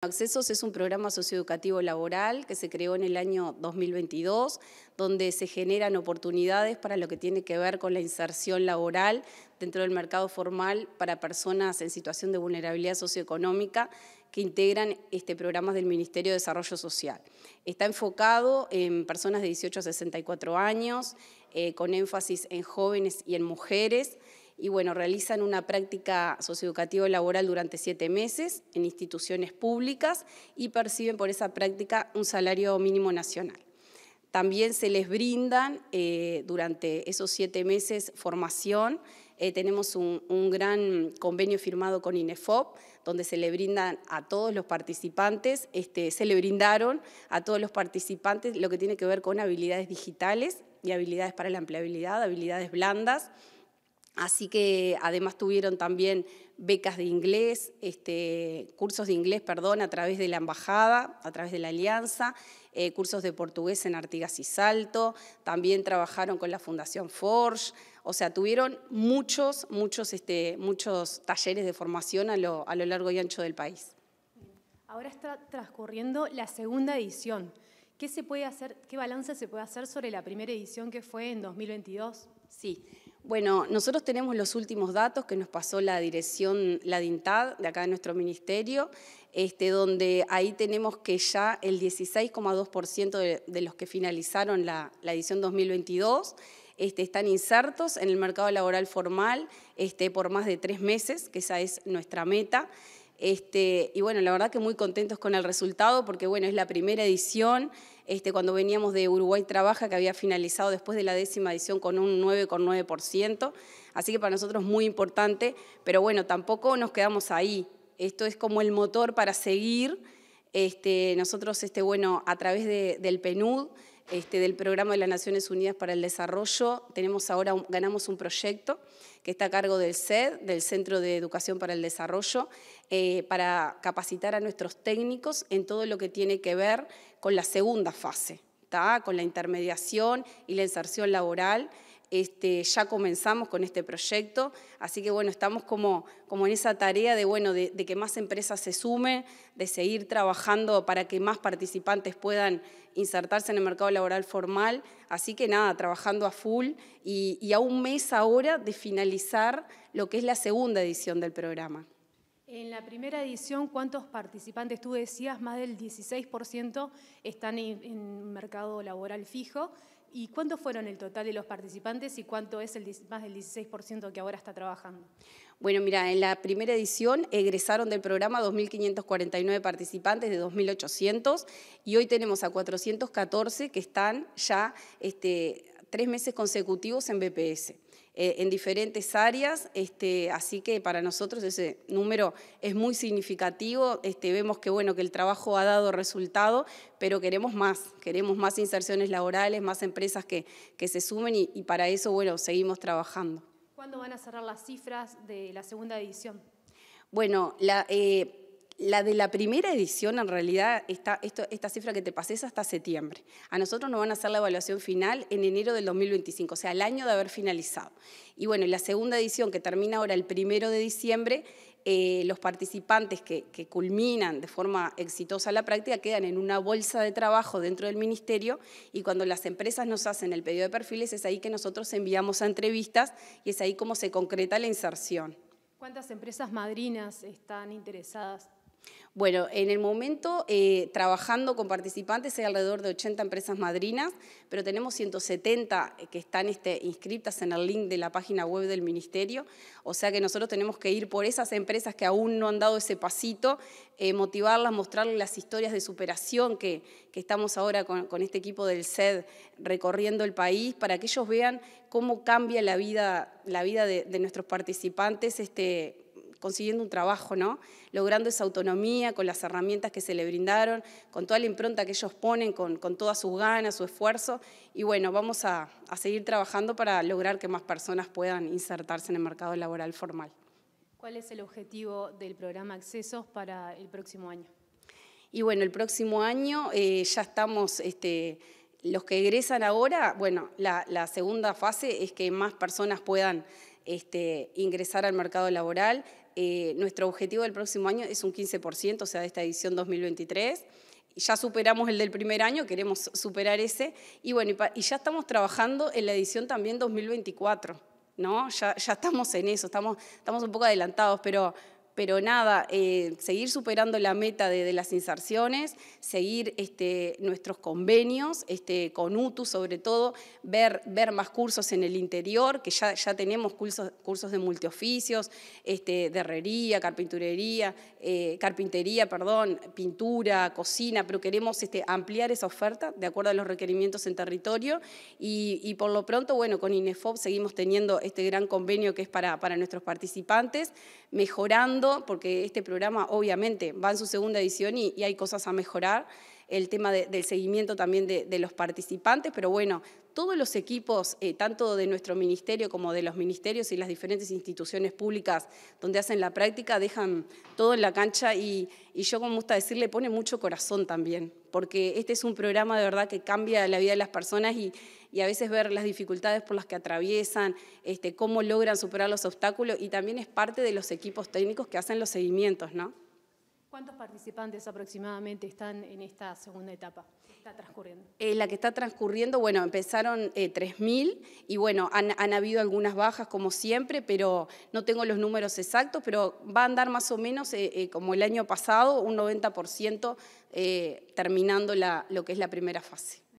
Accesos es un programa socioeducativo laboral que se creó en el año 2022, donde se generan oportunidades para lo que tiene que ver con la inserción laboral dentro del mercado formal para personas en situación de vulnerabilidad socioeconómica que integran este programa del Ministerio de Desarrollo Social. Está enfocado en personas de 18 a 64 años, eh, con énfasis en jóvenes y en mujeres y bueno, realizan una práctica socioeducativa laboral durante siete meses en instituciones públicas y perciben por esa práctica un salario mínimo nacional. También se les brindan eh, durante esos siete meses formación. Eh, tenemos un, gran convenio firmado con INEFOP, donde se le brindan a todos los participantes, este, se le brindaron a todos los participantes lo que tiene que ver con habilidades digitales y habilidades para la empleabilidad, habilidades blandas. Así que además tuvieron también becas de inglés, este, cursos de inglés, perdón, a través de la embajada, a través de la alianza, eh, cursos de portugués en Artigas y Salto, también trabajaron con la Fundación Forge, o sea, tuvieron muchos, muchos, este, muchos talleres de formación a lo, a lo largo y ancho del país. Ahora está transcurriendo la segunda edición. ¿Qué se puede hacer, qué balance se puede hacer sobre la primera edición que fue en 2022? Sí. Bueno, nosotros tenemos los últimos datos que nos pasó la dirección, la DINTAD, de acá de nuestro ministerio, este, donde ahí tenemos que ya el 16,2% de, los que finalizaron la, edición 2022 este, están insertos en el mercado laboral formal este, por más de tres meses, que esa es nuestra meta. Este, y bueno, la verdad que muy contentos con el resultado porque bueno, es la primera edición. Este, cuando veníamos de Uruguay Trabaja, que había finalizado después de la décima edición con un 9,9%. Así que para nosotros muy importante, pero bueno, tampoco nos quedamos ahí. Esto es como el motor para seguir. Este, nosotros, este, bueno, a través del PNUD, este, del Programa de las Naciones Unidas para el Desarrollo. Tenemos ahora, ganamos un proyecto que está a cargo del CED, del Centro de Educación para el Desarrollo, eh, para capacitar a nuestros técnicos en todo lo que tiene que ver con la segunda fase, con la intermediación y la inserción laboral. Este, ya comenzamos con este proyecto, así que bueno, estamos como, como en esa tarea de, bueno, de, que más empresas se sumen, de seguir trabajando para que más participantes puedan insertarse en el mercado laboral formal, así que nada, trabajando a full y, a un mes ahora de finalizar lo que es la segunda edición del programa. En la primera edición, ¿cuántos participantes? Tú decías, más del 16% están en, en mercado laboral fijo. ¿Y cuántos fueron el total de los participantes y cuánto es el, más del 16% que ahora está trabajando? Bueno, mira, en la primera edición egresaron del programa 2.549 participantes de 2.800 y hoy tenemos a 414 que están ya este, tres meses consecutivos en BPS, eh, en diferentes áreas, este, así que para nosotros ese número es muy significativo, este, vemos que, bueno, que el trabajo ha dado resultado, pero queremos más, queremos más inserciones laborales, más empresas que, que se sumen y, para eso, bueno, seguimos trabajando. ¿Cuándo van a cerrar las cifras de la segunda edición? Bueno, la, eh, la de la primera edición, en realidad, esta, esto, esta cifra que te pasé es hasta septiembre. A nosotros nos van a hacer la evaluación final en enero del 2025, o sea, el año de haber finalizado. Y bueno, la segunda edición, que termina ahora el primero de diciembre, eh, los participantes que, que, culminan de forma exitosa la práctica quedan en una bolsa de trabajo dentro del ministerio y cuando las empresas nos hacen el pedido de perfiles es ahí que nosotros enviamos a entrevistas y es ahí como se concreta la inserción. ¿Cuántas empresas madrinas están interesadas? Bueno, en el momento, eh, trabajando con participantes, hay alrededor de 80 empresas madrinas, pero tenemos 170 eh, que están este, inscritas en el link de la página web del Ministerio. O sea que nosotros tenemos que ir por esas empresas que aún no han dado ese pasito, eh, motivarlas, mostrarles las historias de superación que, estamos ahora con, este equipo del SED recorriendo el país, para que ellos vean cómo cambia la vida, la vida de, nuestros participantes. Este, consiguiendo un trabajo, ¿no? logrando esa autonomía con las herramientas que se le brindaron, con toda la impronta que ellos ponen, con, todas sus ganas, su esfuerzo. Y bueno, vamos a, seguir trabajando para lograr que más personas puedan insertarse en el mercado laboral formal. ¿Cuál es el objetivo del programa Accesos para el próximo año? Y bueno, el próximo año eh, ya estamos, este, los que egresan ahora, bueno, la, la, segunda fase es que más personas puedan este, ingresar al mercado laboral. Eh, nuestro objetivo del próximo año es un 15%, o sea, de esta edición 2023 ya superamos el del primer año, queremos superar ese, y bueno, y, ya estamos trabajando en la edición también 2024, ¿no? Ya, ya estamos en eso, estamos, estamos un poco adelantados, pero pero nada, eh, seguir superando la meta de, las inserciones, seguir este, nuestros convenios este, con UTU sobre todo, ver, ver más cursos en el interior, que ya, ya tenemos cursos, cursos de multioficios, este, de herrería, carpintería, eh, carpintería, perdón, pintura, cocina, pero queremos este, ampliar esa oferta de acuerdo a los requerimientos en territorio y, por lo pronto, bueno, con INEFOB seguimos teniendo este gran convenio que es para, para nuestros participantes, mejorando, porque este programa obviamente va en su segunda edición y, hay cosas a mejorar el tema del seguimiento también de, los participantes, pero bueno, todos los equipos, eh, tanto de nuestro ministerio como de los ministerios y las diferentes instituciones públicas donde hacen la práctica, dejan todo en la cancha y, yo, como gusta decirle, pone mucho corazón también, porque este es un programa de verdad que cambia la vida de las personas y, a veces ver las dificultades por las que atraviesan, este, cómo logran superar los obstáculos y también es parte de los equipos técnicos que hacen los seguimientos, ¿no? ¿Cuántos participantes aproximadamente están en esta segunda etapa? que Está transcurriendo. Eh, la que está transcurriendo, bueno, empezaron 3.000 eh, y bueno, han, habido algunas bajas como siempre, pero no tengo los números exactos, pero va a andar más o menos eh, eh, como el año pasado, un 90% terminando lo que es la primera fase.